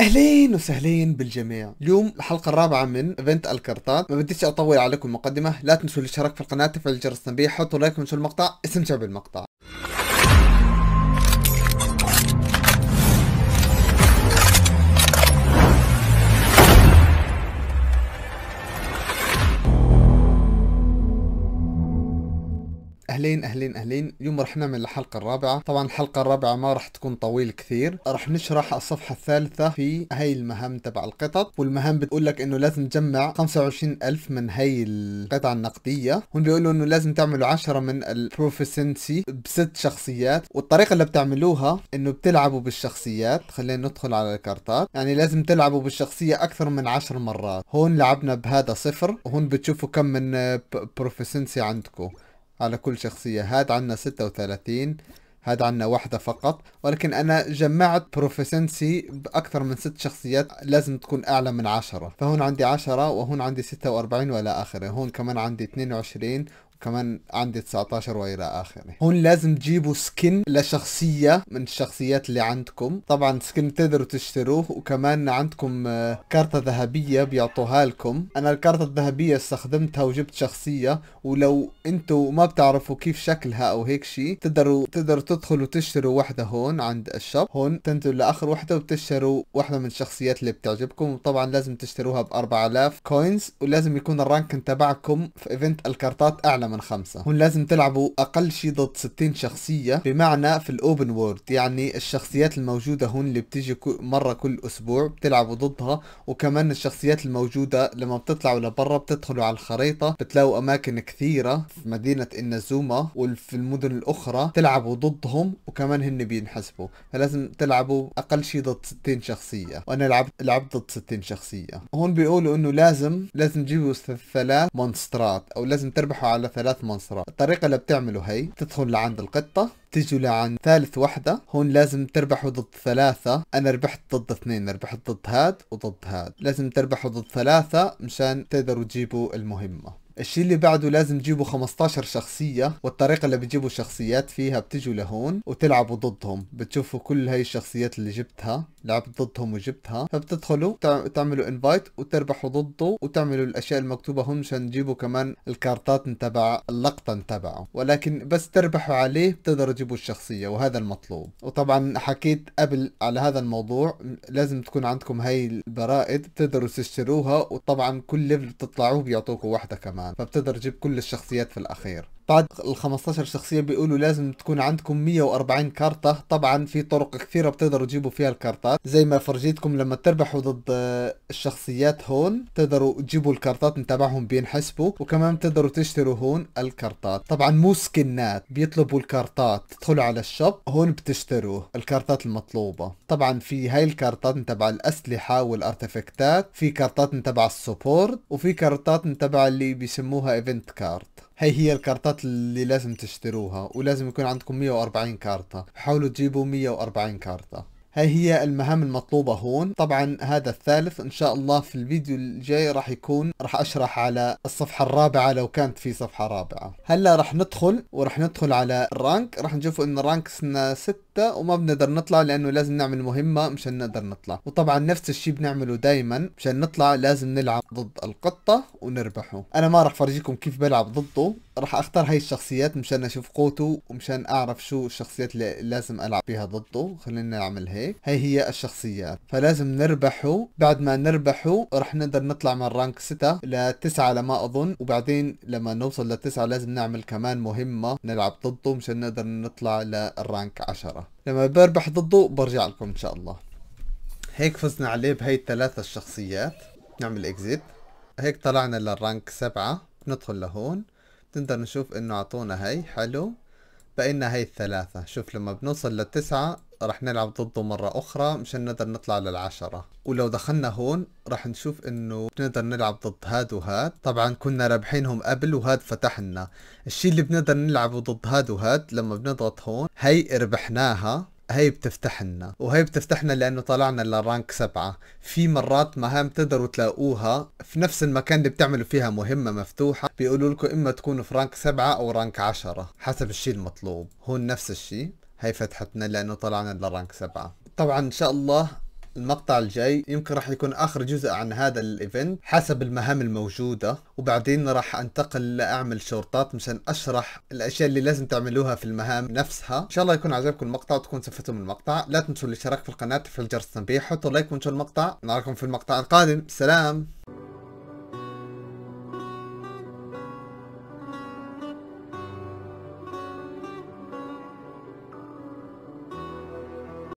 اهلين وسهلين بالجميع اليوم الحلقه الرابعه من ايفنت الكرتات ما بديش اطول عليكم المقدمه لا تنسوا الاشتراك في القناه تفعيل جرس التنبيه حطوا لايك وانشروا المقطع استمتعوا بالمقطع اهلين اهلين اهلين اليوم رح نعمل الحلقه الرابعه طبعا الحلقه الرابعه ما رح تكون طويل كثير رح نشرح الصفحه الثالثه في هاي المهام تبع القطط والمهام بتقول لك انه لازم تجمع 25000 من هاي القطعه النقديه هون بيقولوا انه لازم تعملوا 10 من البروفيسنسي بست شخصيات والطريقه اللي بتعملوها انه بتلعبوا بالشخصيات خلينا ندخل على الكارتات يعني لازم تلعبوا بالشخصيه اكثر من 10 مرات هون لعبنا بهذا صفر وهون بتشوفوا كم من بروفيسنسي عندكم على كل شخصية هاد عنا 36 هاد عنا واحدة فقط ولكن أنا جمعت بروفيسنسي بأكثر من ست شخصيات لازم تكون أعلى من عشرة فهون عندي عشرة وهون عندي ستة وأربعين ولا آخره هون كمان عندي اثنين وعشرين كمان عندي 19 والى اخره هون لازم تجيبوا سكن لشخصيه من الشخصيات اللي عندكم طبعا سكن تقدروا تشتروه وكمان عندكم آه، كارتة ذهبية بيعطوها لكم انا الكارتة الذهبية استخدمتها وجبت شخصية ولو انتوا ما بتعرفوا كيف شكلها او هيك شيء تقدروا تقدروا تدخلوا تشتروا واحدة هون عند الشب هون تنتوا لاخر واحدة وبتشتروا واحدة من الشخصيات اللي بتعجبكم وطبعا لازم تشتروها ب 4000 كوينز ولازم يكون الرانك تبعكم في ايفنت الكارتات اعلى من من خمسة هون لازم تلعبوا أقل شي ضد 60 شخصية بمعنى في الأوبن وورد يعني الشخصيات الموجودة هون اللي بتيجي مرة كل أسبوع بتلعبوا ضدها وكمان الشخصيات الموجودة لما بتطلعوا لبرا بتدخلوا على الخريطة بتلاقوا أماكن كثيرة في مدينة إنزوما وفي المدن الأخرى تلعبوا ضدهم وكمان هن بينحسبوا فلازم تلعبوا أقل شي ضد 60 شخصية وأنا لعبت لعبت ضد 60 شخصية هون بيقولوا إنه لازم لازم تجيبوا ثلاث مونسترات أو لازم تربحوا على ثلاث منصرات الطريقة اللي بتعمله هي تدخل لعند القطة تجوا لعند ثالث وحدة هون لازم تربحوا ضد ثلاثة أنا ربحت ضد اثنين ربحت ضد هاد وضد هاد لازم تربحوا ضد ثلاثة مشان تقدروا تجيبوا المهمة الشيء اللي بعده لازم تجيبوا 15 شخصية والطريقة اللي بتجيبوا الشخصيات فيها بتجوا لهون وتلعبوا ضدهم بتشوفوا كل هاي الشخصيات اللي جبتها لعبت ضدهم وجبتها فبتدخلوا تعملوا انفايت وتربحوا ضده وتعملوا الاشياء المكتوبة هون مشان تجيبوا كمان الكارتات تبع اللقطة تبعه ولكن بس تربحوا عليه بتقدروا تجيبوا الشخصية وهذا المطلوب وطبعا حكيت قبل على هذا الموضوع لازم تكون عندكم هاي البرائد بتقدروا تشتروها وطبعا كل ليفل بتطلعوه بيعطوكوا واحدة كمان كمان فبتقدر تجيب كل الشخصيات في الاخير بعد ال 15 شخصيه بيقولوا لازم تكون عندكم 140 كارته طبعا في طرق كثيره بتقدروا تجيبوا فيها الكارتات زي ما فرجيتكم لما تربحوا ضد الشخصيات هون تقدروا تجيبوا الكارتات تبعهم بينحسبوا وكمان بتقدروا تشتروا هون الكارتات طبعا مو سكنات بيطلبوا الكارتات تدخلوا على الشوب هون بتشتروه الكارتات المطلوبه طبعا في هاي الكارتات تبع الاسلحه والارتفكتات في كارتات تبع السبورت وفي كارتات تبع اللي بيش بسموها ايفنت كارت هي هي الكارتات اللي لازم تشتروها ولازم يكون عندكم 140 كارتة حاولوا تجيبوا 140 كارتة هاي هي المهام المطلوبة هون طبعا هذا الثالث ان شاء الله في الفيديو الجاي راح يكون راح اشرح على الصفحة الرابعة لو كانت في صفحة رابعة هلا راح ندخل وراح ندخل على الرانك راح نشوف ان سنة ست حتى وما بنقدر نطلع لانه لازم نعمل مهمه مشان نقدر نطلع وطبعا نفس الشيء بنعمله دائما مشان نطلع لازم نلعب ضد القطه ونربحه انا ما راح فرجيكم كيف بلعب ضده راح اختار هاي الشخصيات مشان اشوف قوته ومشان اعرف شو الشخصيات اللي لازم العب فيها ضده خلينا نعمل هيك هاي هي الشخصيات فلازم نربحه بعد ما نربحه راح نقدر نطلع من رانك 6 لتسعة لما اظن وبعدين لما نوصل لتسعة لازم نعمل كمان مهمة نلعب ضده مشان نقدر نطلع للرانك 10 لما بربح ضده برجع لكم ان شاء الله هيك فزنا عليه بهي الثلاثة الشخصيات نعمل اكزيت هيك طلعنا للرانك سبعة ندخل لهون بنقدر نشوف انه اعطونا هي حلو فإن هاي الثلاثة شوف لما بنوصل للتسعة رح نلعب ضده مرة أخرى مشان نقدر نطلع للعشرة ولو دخلنا هون رح نشوف انه بنقدر نلعب ضد هاد وهاد طبعا كنا رابحينهم قبل وهاد فتحنا الشي اللي بنقدر نلعبه ضد هاد وهاد لما بنضغط هون هي ربحناها هي بتفتح لنا وهي بتفتح لنا لانه طلعنا للرانك سبعة في مرات مهام تقدروا تلاقوها في نفس المكان اللي بتعملوا فيها مهمة مفتوحة بيقولوا لكم اما تكونوا في رانك سبعة او رانك عشرة حسب الشيء المطلوب هون نفس الشيء هي فتحتنا لانه طلعنا لرانك سبعة طبعا ان شاء الله المقطع الجاي يمكن راح يكون اخر جزء عن هذا الايفنت حسب المهام الموجوده وبعدين راح انتقل لاعمل شورتات مشان اشرح الاشياء اللي لازم تعملوها في المهام نفسها ان شاء الله يكون عجبكم المقطع وتكون استفدتم من المقطع لا تنسوا الاشتراك في القناه تفعيل جرس التنبيه حطوا لايك وانشروا المقطع نراكم في المقطع القادم سلام